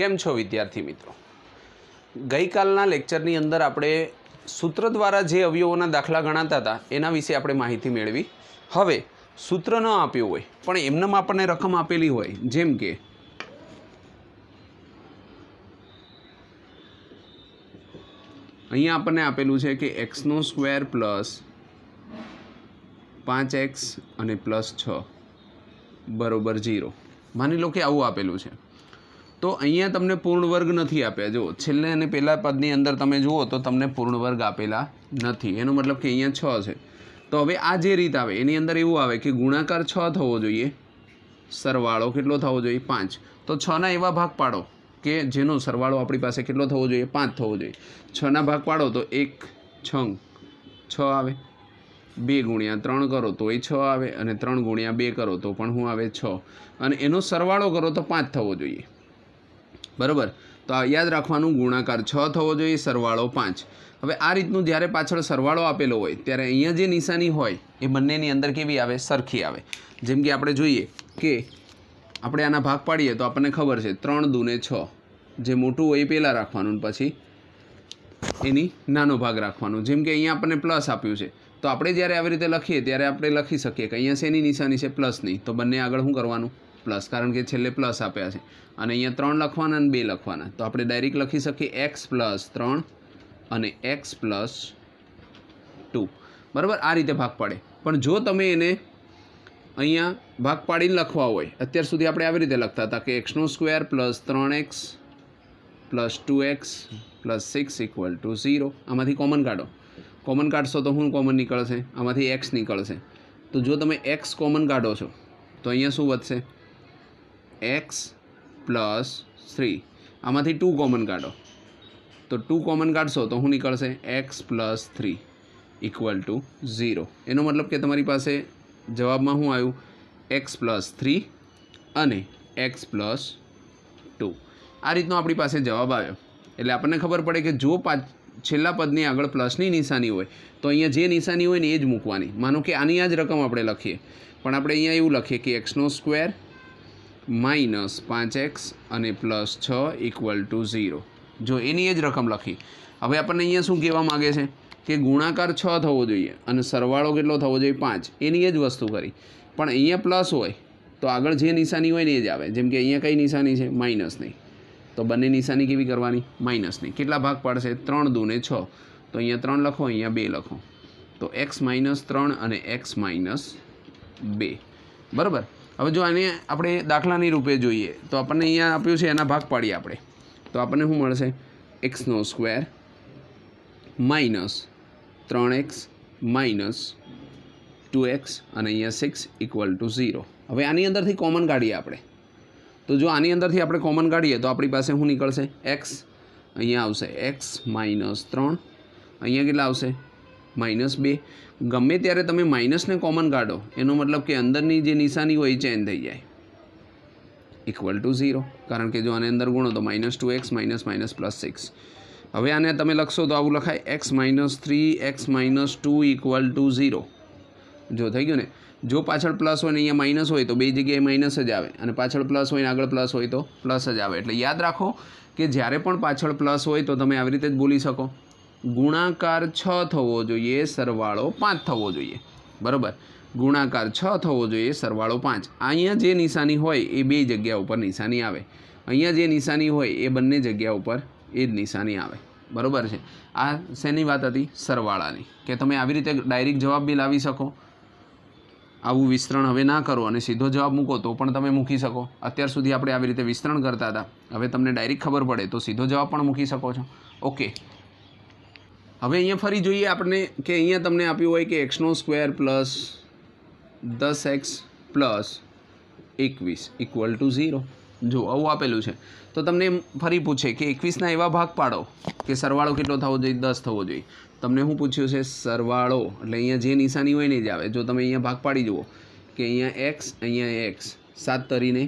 કેમ છો વિદ્યાર્થી મિત્રો ગઈકાલના લેક્ચરની અંદર આપણે સૂત્ર દ્વારા જે અવયવોના દાખલા ગણાતા હતા એના વિશે આપણે માહિતી મેળવી હવે સૂત્ર ન આપ્યું હોય પણ એમનામાં આપણને રકમ આપેલી હોય જેમ કે અહીંયા આપણને આપેલું છે કે એક્સનો સ્ક્વેર પ્લસ પાંચ એક્સ અને પ્લસ છ બરાબર ઝીરો માની લો કે આવું આપેલું છે તો અહીંયા તમને પૂર્ણ વર્ગ નથી આપ્યા જુઓ છેલ્લે અને પહેલાં પદની અંદર તમે જુઓ તો તમને પૂર્ણ વર્ગ આપેલા નથી એનો મતલબ કે અહીંયા છ છે તો હવે આ જે રીત આવે એની અંદર એવું આવે કે ગુણાકાર છ થવો જોઈએ સરવાળો કેટલો થવો જોઈએ પાંચ તો છના એવા ભાગ પાડો કે જેનો સરવાળો આપણી પાસે કેટલો થવો જોઈએ પાંચ થવો જોઈએ છના ભાગ પાડો તો એક છ છ આવે બે ગુણ્યા ત્રણ કરો તો એ છ આવે અને ત્રણ ગુણ્યા બે કરો તો પણ હું આવે છ અને એનો સરવાળો કરો તો પાંચ થવો જોઈએ બરાબર તો આ યાદ રાખવાનું ગુણાકાર છ થવો જોઈએ સરવાળો પાંચ હવે આ રીતનું જ્યારે પાછળ સરવાળો આપેલો હોય ત્યારે અહીંયા જે નિશાની હોય એ બંનેની અંદર કેવી આવે સરખી આવે જેમ કે આપણે જોઈએ કે આપણે આના ભાગ પાડીએ તો આપણને ખબર છે ત્રણ દૂને છ જે મોટું હોય એ પહેલાં રાખવાનું પછી એની નાનો ભાગ રાખવાનો જેમ કે અહીંયા આપણને પ્લસ આપ્યું છે તો આપણે જ્યારે આવી રીતે લખીએ ત્યારે આપણે લખી શકીએ કે અહીંયા શેની નિશાની છે પ્લસની તો બંને આગળ શું કરવાનું પ્લસ કારણ કે છેલ્લે પ્લસ આપ્યા છે અને અહીંયા ત્રણ લખવાના અને બે લખવાના તો આપણે ડાયરેક્ટ લખી શકીએ એક્સ પ્લસ ત્રણ અને એક્સ પ્લસ ટુ બરાબર આ રીતે ભાગ પાડે પણ જો તમે એને અહીંયા ભાગ પાડીને લખવા હોય અત્યાર સુધી આપણે આવી રીતે લખતા હતા કે એક્સનો સ્ક્વેર પ્લસ ત્રણ x plus two x plus six equal to zero આમાંથી કોમન કાઢો કોમન કાઢશો તો શું કોમન નીકળશે આમાંથી એક્સ નીકળશે તો જો તમે એક્સ કોમન કાઢો છો તો અહીંયા શું વધશે એક્સ પ્લસ થ્રી આમાંથી ટુ કોમન કાઢો તો ટુ કોમન કાઢશો તો શું નીકળશે x plus three equal to zero એનો મતલબ કે તમારી પાસે જવાબમાં શું આવ્યું એક્સ પ્લસ થ્રી અને એક્સ પ્લસ ટુ આ રીતનો આપણી પાસે જવાબ આવ્યો એટલે આપણને ખબર પડે કે જો પા છેલ્લા પદની આગળ પ્લસની નિશાની હોય તો અહીંયા જે નિશાની હોય ને એ જ મૂકવાની માનો કે આની આ જ રકમ આપણે લખીએ પણ આપણે અહીંયા એવું લખીએ કે એક્સનો સ્ક્વેર માઇનસ પાંચ એક્સ અને પ્લસ છ ઇક્વલ ટુ ઝીરો જો એની એ જ રકમ લખી હવે આપણને અહીંયા શું કહેવા માગે છે કે ગુણાકાર છ થવો જોઈએ અને સરવાળો કેટલો થવો જોઈએ પાંચ એની એ જ વસ્તુ કરી પણ અહીંયા પ્લસ હોય તો આગળ જે નિશાની હોય ને એ જ આવે જેમ કે અહીંયા કઈ નિશાની છે માઇનસની તો બંને નિશાની કેવી કરવાની માઇનસની કેટલા ભાગ પાડશે ત્રણ દૂને છ તો અહીંયા ત્રણ લખો અહીંયા બે લખો તો એક્સ માઇનસ ત્રણ અને એક્સ માઇનસ બે બરાબર હવે જો આને આપણે દાખલાની રૂપે જોઈએ તો આપણને અહીંયા આપ્યું છે એના ભાગ પાડીએ આપણે તો આપણને શું મળશે એક્સનો સ્ક્વેર માઇનસ ત્રણ એક્સ માઇનસ ટુ એક્સ અને અહીંયા સિક્સ ઇક્વલ ટુ ઝીરો હવે આની અંદરથી કોમન કાઢીએ આપણે તો જો આની અંદરથી આપણે કોમન કાઢીએ તો આપણી પાસે શું નીકળશે એક્સ અહીંયા આવશે એક્સ માઇનસ ત્રણ અહીંયા કેટલા આવશે માઇનસ બે ગમે ત્યારે તમે માઇનસને કોમન કાઢો એનો મતલબ કે અંદરની જે નિશાની હોય એ ચેન્જ થઈ જાય ઇક્વલ ટુ ઝીરો કારણ કે જો આને અંદર ગુણો તો minus two x minus minus plus six હવે આને તમે લખશો તો આવું લખાય x minus three x minus two equal to zero જો થઈ ગયું ને જો પાછળ પ્લસ હોય ને અહીંયા માઇનસ હોય તો બે જગ્યાએ માઇનસ જ આવે અને પાછળ પ્લસ હોય ને આગળ પ્લસ હોય તો પ્લસ જ આવે એટલે યાદ રાખો કે જ્યારે પણ પાછળ પ્લસ હોય તો તમે આવી રીતે જ બોલી શકો ગુણાકાર છ થવો જોઈએ સરવાળો પાંચ થવો જોઈએ બરાબર ગુણાકાર છ થવો જોઈએ સરવાળો પાંચ અહીંયા જે નિશાની હોય એ બે જગ્યા ઉપર નિશાની આવે અહીંયા જે નિશાની હોય એ બંને જગ્યા ઉપર એ જ નિશાની આવે બરાબર છે આ શેની વાત હતી સરવાળાની કે તમે આવી રીતે ડાયરેક્ટ જવાબ બી લાવી શકો આવું વિસ્તરણ હવે ના કરો અને સીધો જવાબ મૂકો તો પણ તમે મૂકી શકો અત્યાર સુધી આપણે આવી રીતે વિસ્તરણ કરતા હતા હવે તમને ડાયરેક્ટ ખબર પડે તો સીધો જવાબ પણ મૂકી શકો છો ઓકે હવે અહીંયા ફરી જોઈએ આપણે કે અહીંયા તમને આપ્યું હોય કે એક્સનો સ્ક્વેર પ્લસ દસ એક્સ પ્લસ એકવીસ ઇક્વલ ટુ ઝીરો જો આવું આપેલું છે તો તમને એમ ફરી પૂછે કે એકવીસના એવા ભાગ પાડો કે સરવાળો કેટલો થવો જોઈએ દસ થવો જોઈએ તમને શું પૂછ્યું છે સરવાળો એટલે અહીંયા જે નિશાની હોય ને જ આવે જો તમે અહીંયા ભાગ પાડી જુઓ કે અહીંયા એક્સ અહીંયા એક્સ સાત તરીને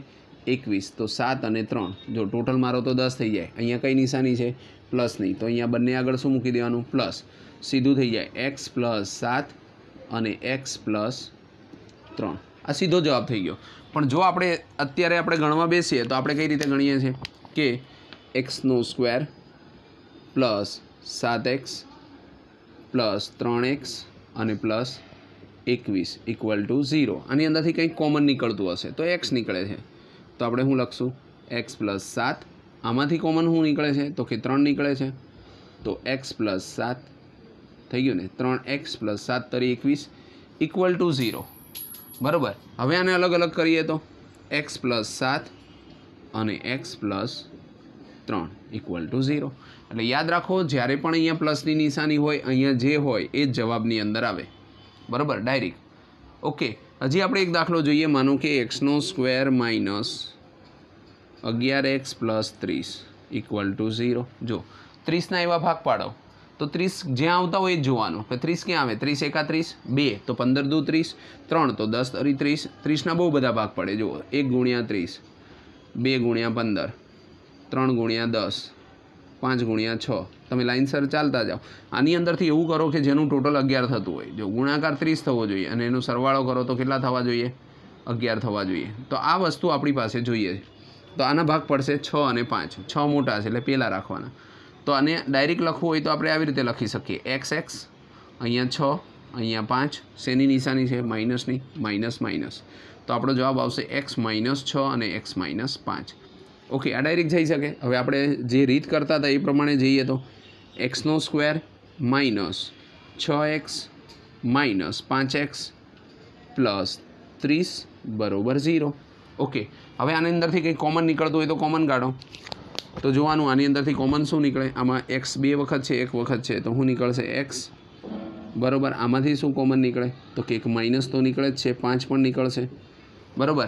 એકવીસ તો સાત અને ત્રણ જો ટોટલ મારો તો દસ થઈ જાય અહીંયા કઈ નિશાની છે પ્લસ નહીં તો અહીંયા બંને આગળ શું મૂકી દેવાનું પ્લસ સીધું થઈ જાય એક્સ પ્લસ સાત અને એક્સ પ્લસ ત્રણ આ સીધો જવાબ થઈ ગયો પણ જો આપણે અત્યારે આપણે ગણવા બેસીએ તો આપણે કઈ રીતે ગણીએ છીએ કે એક્સનો સ્ક્વેર પ્લસ સાત એક્સ પ્લસ ત્રણ એક્સ અને પ્લસ એકવીસ ઇક્વલ ટુ ઝીરો આની અંદરથી કંઈક કોમન નીકળતું હશે તો એક્સ નીકળે છે તો આપણે હું લખશું એક્સ પ્લસ સાત આમાંથી કોમન શું નીકળે છે તો કે ત્રણ નીકળે છે તો એક્સ પ્લસ સાત થઈ ગયું ને ત્રણ એક્સ પ્લસ સાત તરી એકવીસ ઇક્વલ ટુ ઝીરો બરાબર હવે આને અલગ અલગ કરીએ તો એક્સ પ્લસ સાત અને એક્સ પ્લસ ત્રણ ઇક્વલ ટુ ઝીરો એટલે યાદ રાખો જ્યારે પણ અહીંયા પ્લસની નિશાની હોય અહીંયા જે હોય એ જ જવાબની અંદર આવે બરાબર ડાયરેક્ટ ઓકે હજી આપણે એક દાખલો જોઈએ માનો કે એક્સનો સ્ક્વેર માઇનસ અગિયાર એક્સ પ્લસ ત્રીસ ઇક્વલ ટુ ઝીરો જો ત્રીસના એવા ભાગ પાડો તો ત્રીસ જ્યાં આવતા હોય એ જોવાનું કે ત્રીસ ક્યાં આવે ત્રીસ એકા બે તો પંદર દુ ત્રીસ ત્રણ તો દસ તરી ત્રીસ ત્રીસના બહુ બધા ભાગ પડે જુઓ એક ગુણ્યા ત્રીસ બે ગુણ્યા પંદર ત્રણ ગુણ્યા દસ પાંચ ગુણ્યા છ તમે લાઇનસર ચાલતા જાઓ આની અંદરથી એવું કરો કે જેનું ટોટલ અગિયાર થતું હોય જો ગુણાકાર ત્રીસ થવો જોઈએ અને એનો સરવાળો કરો તો કેટલા થવા જોઈએ અગિયાર થવા જોઈએ તો આ વસ્તુ આપણી પાસે જોઈએ તો આના ભાગ પડશે છ અને પાંચ છ મોટા છે એટલે પહેલાં રાખવાના તો આને ડાયરેક્ટ લખવું હોય તો આપણે આવી રીતે લખી શકીએ એક્સ એક્સ અહીંયા છ અહીંયા પાંચ શેની નિશાની છે માઇનસની માઇનસ માઇનસ તો આપણો જવાબ આવશે એક્સ માઇનસ છ અને એક્સ માઇનસ પાંચ ઓકે આ ડાયરેક્ટ જઈ શકે હવે આપણે જે રીત કરતા હતા એ પ્રમાણે જઈએ તો એક્સનો સ્ક્વેર માઇનસ છ એક્સ માઇનસ પાંચ એક્સ પ્લસ ત્રીસ બરાબર ઝીરો ઓકે હવે આની અંદરથી કંઈ કોમન નીકળતું હોય તો કોમન કાઢો તો જોવાનું આની અંદરથી કોમન શું નીકળે આમાં એક્સ બે વખત છે એક વખત છે તો શું નીકળશે એક્સ બરાબર આમાંથી શું કોમન નીકળે તો કે એક માઇનસ તો નીકળે જ છે પાંચ પણ નીકળશે બરાબર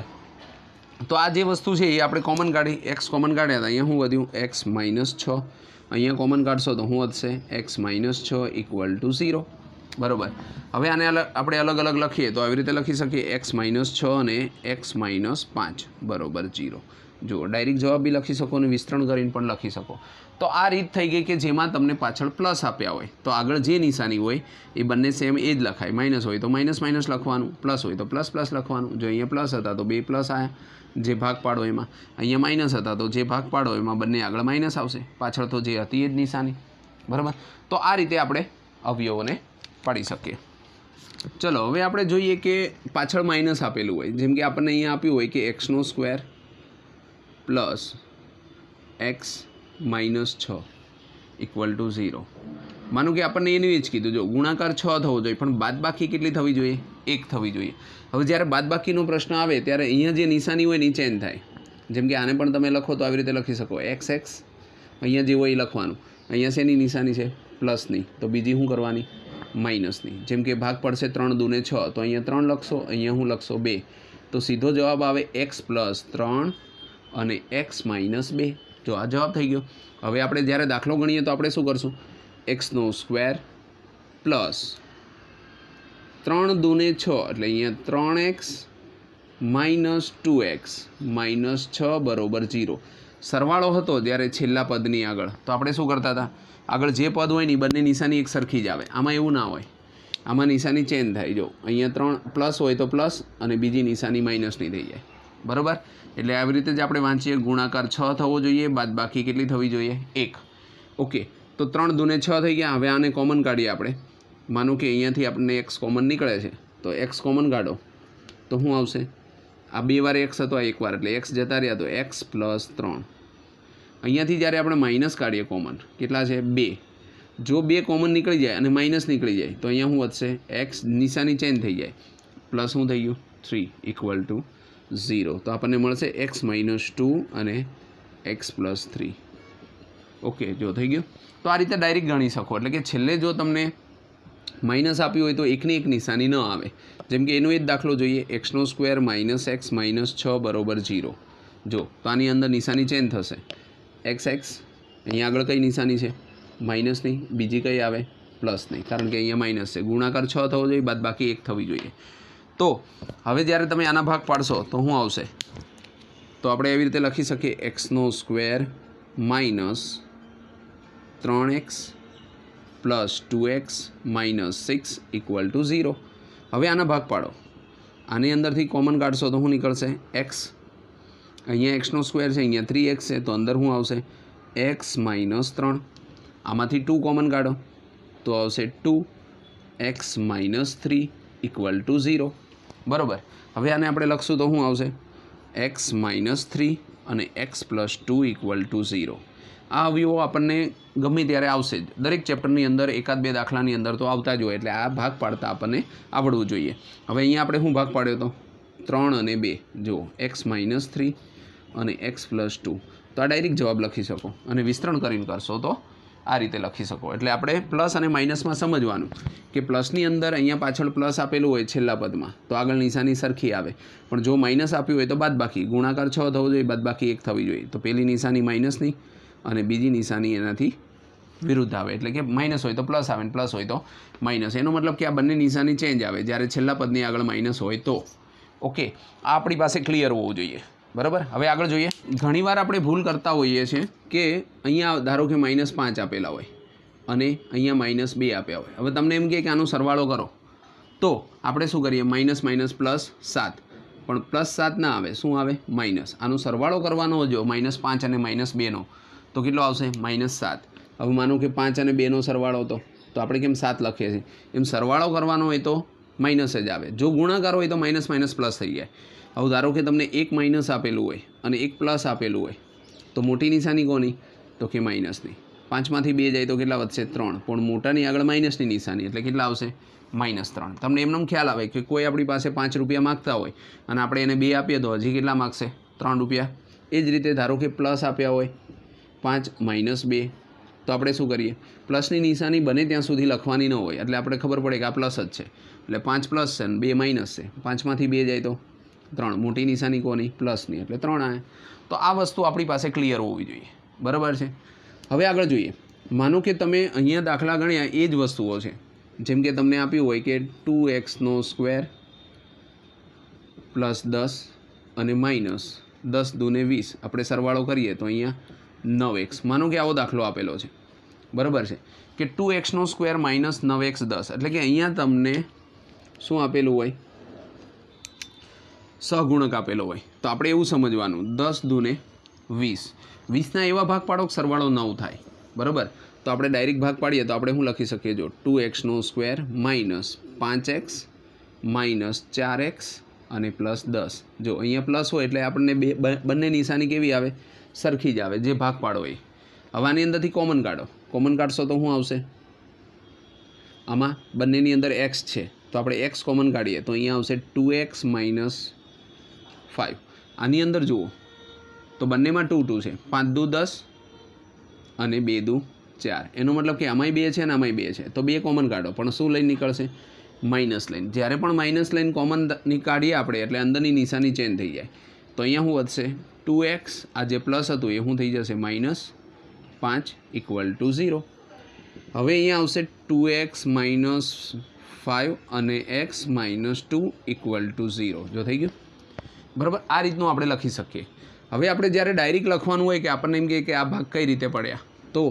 તો આ જે વસ્તુ છે એ આપણે કોમન કાઢી એક્સ કોમન કાઢ્યા હતા અહીંયા શું વધ્યું એક્સ માઇનસ છ અહીંયા કોમન કાઢશો તો શું વધશે એક્સ માઇનસ છ ઇક્વલ ટુ ઝીરો બરાબર હવે આને અલગ આપણે અલગ અલગ લખીએ તો આવી રીતે લખી શકીએ એક્સ માઇનસ છ અને એક્સ માઇનસ પાંચ બરાબર જીરો જો ડાયરેક્ટ જવાબ બી લખી શકો અને વિસ્તરણ કરીને પણ લખી શકો તો આ રીત થઈ ગઈ કે જેમાં તમને પાછળ પ્લસ આપ્યા હોય તો આગળ જે નિશાની હોય એ બંને સેમ એ જ લખાય માઇનસ હોય તો માઇનસ માઇનસ લખવાનું પ્લસ હોય તો પ્લસ પ્લસ લખવાનું જો અહીંયા પ્લસ હતા તો બે પ્લસ આવ્યા જે ભાગ પાડો એમાં અહીંયા માઇનસ હતા તો જે ભાગ પાડો એમાં બંને આગળ માઇનસ આવશે પાછળ તો જે હતી એ જ નિશાની બરાબર તો આ રીતે આપણે અવયવોને પાડી શકીએ ચલો હવે આપણે જોઈએ કે પાછળ માઇનસ આપેલું હોય જેમ કે આપણને અહીંયા આપ્યું હોય કે એક્સનો સ્ક્વેર પ્લસ એક્સ માઇનસ છ ઇક્વલ ટુ ઝીરો માનું કે આપણને એનું એ જ કીધું જો ગુણાકાર છ થવો જોઈએ પણ બાદબાકી કેટલી થવી જોઈએ એક થવી જોઈએ હવે જ્યારે બાદબાકીનો પ્રશ્ન આવે ત્યારે અહીંયા જે નિશાની હોય એની એન થાય જેમ કે આને પણ તમે લખો તો આવી રીતે લખી શકો એક્સ એક્સ અહીંયા જે હોય એ લખવાનું અહીંયા શેની નિશાની છે પ્લસની તો બીજી શું કરવાની માઇનસની જેમ કે ભાગ પડશે ત્રણ દૂને છ તો અહીંયા ત્રણ લખશો અહીંયા હું લખશો બે તો સીધો જવાબ આવે એક્સ પ્લસ ત્રણ અને એક્સ માઇનસ બે જો આ જવાબ થઈ ગયો હવે આપણે જ્યારે દાખલો ગણીએ તો આપણે શું કરશું એક્સનો સ્ક્વેર પ્લસ ત્રણ દૂને છ એટલે અહીંયા ત્રણ x minus two x minus છ બરાબર જીરો સરવાળો હતો ત્યારે છેલ્લા પદની આગળ તો આપણે શું કરતા હતા આગળ જે પદ હોય ને એ બંને નિશાની એક સરખી જ આવે આમાં એવું ના હોય આમાં નિશાની ચેન્જ થાય જો અહીંયા ત્રણ પ્લસ હોય તો પ્લસ અને બીજી નિશાની માઇનસની થઈ જાય બરાબર એટલે આવી રીતે જ આપણે વાંચીએ ગુણાકાર છ થવો જોઈએ બાદ બાકી કેટલી થવી જોઈએ એક ઓકે તો ત્રણ દૂને છ થઈ ગયા હવે આને કોમન કાઢીએ આપણે માનું કે અહીંયાથી આપણને એક્સ કોમન નીકળે છે તો એક્સ કોમન કાઢો તો શું આવશે આ બે વાર એક્સ હતો આ એકવાર એટલે એક્સ જતા રહ્યા તો એક્સ પ્લસ ત્રણ અહીંયાથી જ્યારે આપણે માઇનસ કાઢીએ કોમન કેટલા છે બે જો બે કોમન નીકળી જાય અને માઇનસ નીકળી જાય તો અહીંયા શું વધશે એક્સ નિશાની ચેન્જ થઈ જાય પ્લસ શું થઈ ગયું થ્રી ઇક્વલ ટુ ઝીરો તો આપણને મળશે એક્સ માઇનસ ટુ અને એક્સ પ્લસ થ્રી ઓકે જો થઈ ગયું તો આ રીતે ડાયરેક્ટ ગણી શકો એટલે કે છેલ્લે જો તમને માઇનસ આપ્યું હોય તો એકની એક નિશાની ન આવે જેમ કે એનો એ જ દાખલો જોઈએ એક્સનો સ્ક્વેર માઇનસ એક્સ માઇનસ છ બરાબર ઝીરો જો તો આની અંદર નિશાની ચેન્જ થશે એક્સ એક્સ અહીંયા આગળ કઈ નિશાની છે માઇનસ નહીં બીજી કઈ આવે પ્લસ નહીં કારણ કે અહીંયા માઇનસ છે ગુણાકાર છ થવો જોઈએ બાદ બાકી એક થવી જોઈએ તો હવે જ્યારે તમે આના ભાગ પાડશો તો શું આવશે તો આપણે એવી રીતે લખી શકીએ એક્સનો સ્ક્વેર માઇનસ ત્રણ x plus two x minus six equal to zero હવે આના ભાગ પાડો આની અંદરથી કોમન કાઢશો તો શું નીકળશે એક્સ અહીંયા એક્સનો સ્ક્વેર છે અહીંયા થ્રી એક્સ છે તો અંદર શું આવશે એક્સ માઇનસ ત્રણ આમાંથી ટુ કોમન કાઢો તો આવશે two x minus three equal to zero બરાબર હવે આને આપણે લખશું તો શું આવશે એક્સ માઇનસ થ્રી અને x plus two equal to zero આ વ્યૂહો આપણને ગમે ત્યારે આવશે જ દરેક ચેપ્ટરની અંદર એકાદ બે દાખલાની અંદર તો આવતા જ હોય એટલે આ ભાગ પાડતા આપણને આવડવું જોઈએ હવે અહીંયા આપણે શું ભાગ પાડ્યો હતો ત્રણ અને બે જુઓ એક્સ માઇનસ થ્રી અને એક્સ પ્લસ ટુ તો આ ડાયરેક્ટ જવાબ લખી શકો અને વિસ્તરણ કરીને કરશો તો આ રીતે લખી શકો એટલે આપણે પ્લસ અને માઇનસમાં સમજવાનું કે પ્લસની અંદર અહીંયા પાછળ પ્લસ આપેલું હોય છેલ્લા પદમાં તો આગળ નિશાની સરખી આવે પણ જો માઇનસ આપ્યું હોય તો બાદબાકી ગુણાકાર છ થવો જોઈએ બાદબાકી એક થવી જોઈએ તો પહેલી નિશાની માઇનસની અને બીજી નિશાની એનાથી વિરુદ્ધ આવે એટલે કે માઇનસ હોય તો પ્લસ આવે ને પ્લસ હોય તો માઇનસ એનો મતલબ કે આ બંને નિશાની ચેન્જ આવે જ્યારે છેલ્લા પદની આગળ માઇનસ હોય તો ઓકે આ આપણી પાસે ક્લિયર હોવું જોઈએ બરાબર હવે આગળ જોઈએ ઘણીવાર આપણે ભૂલ કરતા હોઈએ છીએ કે અહીંયા ધારો કે માઇનસ પાંચ આપેલા હોય અને અહીંયા માઇનસ બે આપ્યા હોય હવે તમને એમ કહે કે આનો સરવાળો કરો તો આપણે શું કરીએ માઇનસ માઇનસ પ્લસ સાત પણ પ્લસ સાત ના આવે શું આવે માઇનસ આનો સરવાળો કરવાનો જો માઇનસ પાંચ અને માઇનસ બેનો તો કેટલો આવશે માઇનસ સાત હવે માનો કે પાંચ અને બેનો સરવાળો હતો તો આપણે કેમ સાત લખીએ છીએ એમ સરવાળો કરવાનો હોય તો માઇનસ જ આવે જો ગુણાકાર હોય તો માઇનસ માઇનસ પ્લસ થઈ જાય હવે ધારો કે તમને એક માઇનસ આપેલું હોય અને એક પ્લસ આપેલું હોય તો મોટી નિશાની કોની તો કે માઇનસની પાંચમાંથી બે જાય તો કેટલા વધશે ત્રણ પણ મોટાની આગળ માઇનસની નિશાની એટલે કેટલા આવશે માઇનસ ત્રણ તમને એમનો ખ્યાલ આવે કે કોઈ આપણી પાસે પાંચ રૂપિયા માગતા હોય અને આપણે એને બે આપીએ તો હજી કેટલા માગશે ત્રણ રૂપિયા એ જ રીતે ધારો કે પ્લસ આપ્યા હોય પાંચ માઇનસ બે તો આપણે શું કરીએ પ્લસની નિશાની બને ત્યાં સુધી લખવાની ન હોય એટલે આપણે ખબર પડે કે આ પ્લસ જ છે એટલે પાંચ પ્લસ છે અને બે માઇનસ છે પાંચમાંથી બે જાય તો ત્રણ મોટી નિશાની કોની પ્લસની એટલે ત્રણ આવે તો આ વસ્તુ આપણી પાસે ક્લિયર હોવી જોઈએ બરાબર છે હવે આગળ જોઈએ માનો કે તમે અહીંયા દાખલા ગણ્યા એ જ વસ્તુઓ છે જેમ કે તમને આપ્યું હોય કે ટુ એક્સનો સ્ક્વેર પ્લસ દસ અને માઇનસ દસ દૂને વીસ આપણે સરવાળો કરીએ તો અહીંયા નવ એક્સ માનો કે આવો દાખલો આપેલો છે બરાબર છે કે ટુ એક્સનો સ્ક્વેર માઇનસ નવ એક્સ દસ એટલે કે અહીંયા તમને શું આપેલું હોય સહગુણક આપેલો હોય તો આપણે એવું સમજવાનું દસ દૂને વીસ વીસના એવા ભાગ પાડો કે સરવાળો નવ થાય બરાબર તો આપણે ડાયરેક્ટ ભાગ પાડીએ તો આપણે શું લખી શકીએ જો ટુ એક્સનો સ્ક્વેર માઇનસ પાંચ એક્સ માઇનસ ચાર એક્સ અને પ્લસ દસ જો અહીંયા પ્લસ હોય એટલે આપણને બે બંને નિશાની કેવી આવે સરખી જ આવે જે ભાગ પાડો એ હવે અંદરથી કોમન કાઢો કોમન કાઢશો તો શું આવશે આમાં બંનેની અંદર એક્સ છે તો આપણે એક્સ કોમન કાઢીએ તો અહીંયા આવશે ટુ એક્સ માઇનસ ફાઇવ આની અંદર જુઓ તો બંનેમાં ટુ ટુ છે પાંચ દુ દસ અને બે દુ ચાર એનો મતલબ કે આમાંય બે છે અને આમાંય બે છે તો બે કોમન કાઢો પણ શું લઈને નીકળશે માઇનસ લાઈન જ્યારે પણ માઇનસ લાઈન કોમન કાઢીએ આપણે એટલે અંદરની નિશાની ચેન્જ થઈ જાય તો અહીંયા શું વધશે ટુ એક્સ આ જે પ્લસ હતું એ શું થઈ જશે માઇનસ પાંચ ઇક્વલ ટુ ઝીરો હવે અહીંયા આવશે ટુ એક્સ માઇનસ ફાઇવ અને x minus two equal to zero જો થઈ ગયું બરાબર આ રીતનું આપણે લખી શકીએ હવે આપણે જ્યારે ડાયરેક્ટ લખવાનું હોય કે આપણને એમ કહે કે આ ભાગ કઈ રીતે પડ્યા તો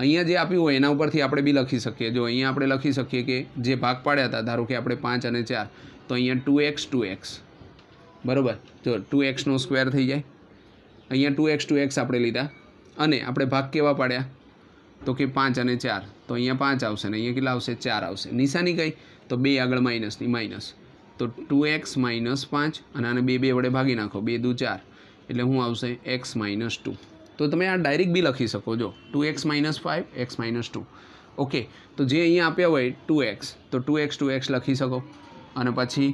અહીંયા જે આપ્યું હોય એના ઉપરથી આપણે બી લખી શકીએ જો અહીંયા આપણે લખી શકીએ કે જે ભાગ પાડ્યા હતા ધારો કે આપણે પાંચ અને ચાર તો અહીંયા ટુ એક્સ ટુ એક્સ બરાબર જો ટુ એક્સનો સ્ક્વેર થઈ જાય અહીંયા ટુ એક્સ ટુ એક્સ આપણે લીધા અને આપણે ભાગ કેવા પાડ્યા તો કે પાંચ અને ચાર તો અહીંયા પાંચ આવશે ને અહીંયા કેટલા આવશે ચાર આવશે નિશાની કઈ તો બે આગળ માઇનસની માઇનસ તો ટુ એક્સ માઇનસ પાંચ અને આને બે બે વડે ભાગી નાખો બે દુ ચાર એટલે હું આવશે એક્સ માઇનસ ટુ તો તમે આ ડાયરેક્ટ બી લખી શકો જો two x minus five x minus two okay તો જે અહીંયા આપ્યા હોય ટુ એક્સ તો ટુ એક્સ ટુ એક્સ લખી શકો અને પછી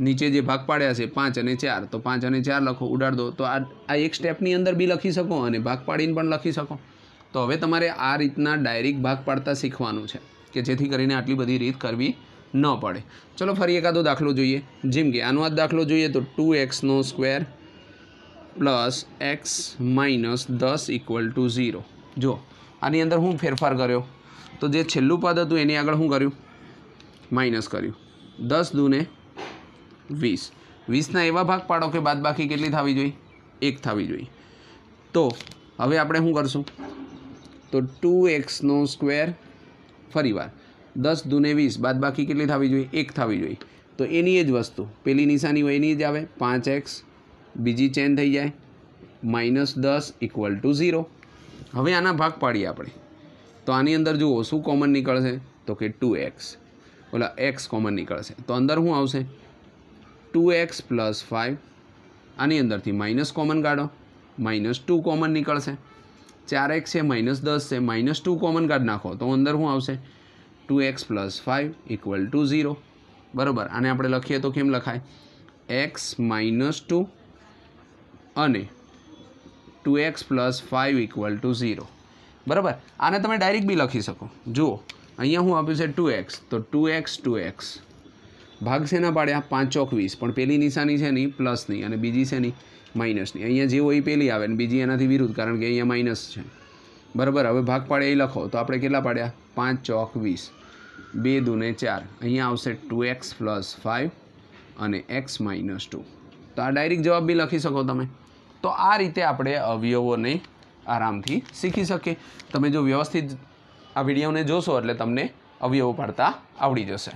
નીચે જે ભાગ પાડ્યા છે પાંચ અને ચાર તો પાંચ અને ચાર લખો ઉડાડ દો તો આ આ એક સ્ટેપની અંદર બી લખી શકો અને ભાગ પાડીને પણ લખી શકો તો હવે તમારે આ રીતના ડાયરેક્ટ ભાગ પાડતા શીખવાનું છે કે જેથી કરીને આટલી બધી રીત કરવી ન પડે ચલો ફરી એકાદો દાખલો જોઈએ જેમ કે આનો આ દાખલો જોઈએ તો ટુ એક્સનો સ્ક્વેર પ્લસ એક્સ માઇનસ દસ ઇક્વલ ટુ ઝીરો જો આની અંદર હું ફેરફાર કર્યો તો જે છેલ્લું પદ હતું એની આગળ હું કર્યું માઇનસ કર્યું દસ દૂને વીસ વીસના એવા ભાગ પાડો કે બાદ બાકી કેટલી થવી જોઈએ એક થવી જોઈએ તો હવે આપણે શું કરશું તો ટુ એક્સનો સ્ક્વેર ફરી વાર દસ દૂને વીસ બાદ બાકી કેટલી થવી જોઈએ એક થવી જોઈએ તો એની એ જ વસ્તુ પેલી નિશાની હોય એની જ આવે પાંચ એક્સ બીજી ચેન થઈ જાય માઇનસ દસ ઇક્વલ ટુ ઝીરો હવે આના ભાગ પાડીએ આપણે તો આની અંદર જુઓ શું કોમન નીકળશે તો કે ટુ એક્સ ઓલા એક્સ કોમન નીકળશે તો અંદર શું આવશે ટુ એક્સ પ્લસ ફાઇવ આની અંદરથી માઇનસ કોમન કાઢો માઇનસ ટુ કોમન નીકળશે ચાર એક્સ છે માઇનસ દસ છે માઇનસ ટુ કોમન કાઢ નાખો તો અંદર શું આવશે two x plus five equal to zero બરાબર આને આપણે લખીએ તો કેમ લખાય એક્સ માઇનસ ટુ અને two x plus five equal to zero બરાબર આને તમે ડાયરેક્ટ બી લખી શકો જુઓ અહીંયા હું આપ્યું છે ટુ એક્સ તો ટુ એક્સ ટુ એક્સ ભાગ શેના પાડ્યા પાંચ ચોક વીસ પણ પેલી નિશાની છે નહીં પ્લસની અને બીજી છે નહીં માઇનસની અહીંયા જે હોય એ પેલી આવે ને બીજી એનાથી વિરુદ્ધ કારણ કે અહીંયા માઇનસ છે બરાબર હવે ભાગ પાડે એ લખો તો આપણે કેટલા પાડ્યા પાંચ ચોક વીસ બે દૂને ચાર અહીંયા આવશે ટુ એક્સ પ્લસ ફાઇવ અને એક્સ માઇનસ ટુ તો આ ડાયરેક્ટ જવાબ બી લખી શકો તમે તો આ રીતે આપણે અવયવોને આરામથી શીખી શકીએ તમે જો વ્યવસ્થિત આ વિડીયોને જોશો એટલે તમને અવયવો પાડતા આવડી જશે